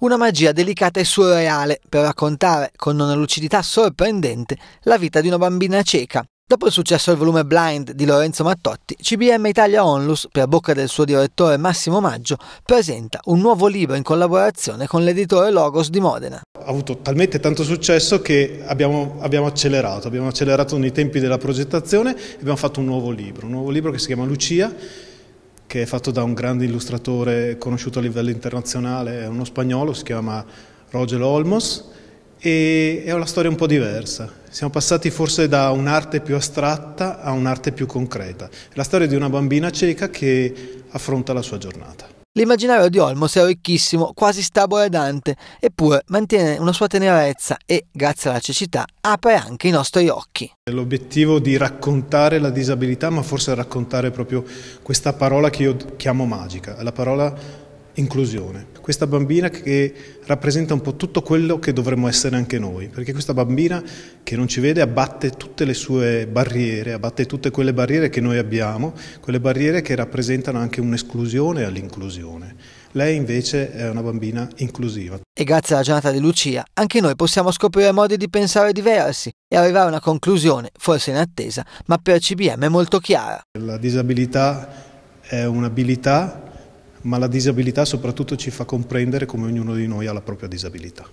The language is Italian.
Una magia delicata e surreale per raccontare con una lucidità sorprendente la vita di una bambina cieca. Dopo il successo del volume Blind di Lorenzo Mattotti, CBM Italia Onlus, per bocca del suo direttore Massimo Maggio, presenta un nuovo libro in collaborazione con l'editore Logos di Modena. Ha avuto talmente tanto successo che abbiamo, abbiamo accelerato, abbiamo accelerato nei tempi della progettazione e abbiamo fatto un nuovo libro, un nuovo libro che si chiama Lucia che è fatto da un grande illustratore conosciuto a livello internazionale, è uno spagnolo, si chiama Roger Olmos e è una storia un po' diversa. Siamo passati forse da un'arte più astratta a un'arte più concreta. È la storia di una bambina cieca che affronta la sua giornata. L'immaginario di Olmos è ricchissimo, quasi stabile eppure mantiene una sua tenerezza e, grazie alla cecità, apre anche i nostri occhi. L'obiettivo di raccontare la disabilità, ma forse raccontare proprio questa parola che io chiamo magica, la parola inclusione. Questa bambina che rappresenta un po' tutto quello che dovremmo essere anche noi, perché questa bambina che non ci vede abbatte tutte le sue barriere, abbatte tutte quelle barriere che noi abbiamo, quelle barriere che rappresentano anche un'esclusione all'inclusione. Lei invece è una bambina inclusiva. E grazie alla giornata di Lucia, anche noi possiamo scoprire modi di pensare diversi e arrivare a una conclusione, forse inattesa, ma per CBM molto chiara. La disabilità è un'abilità ma la disabilità soprattutto ci fa comprendere come ognuno di noi ha la propria disabilità.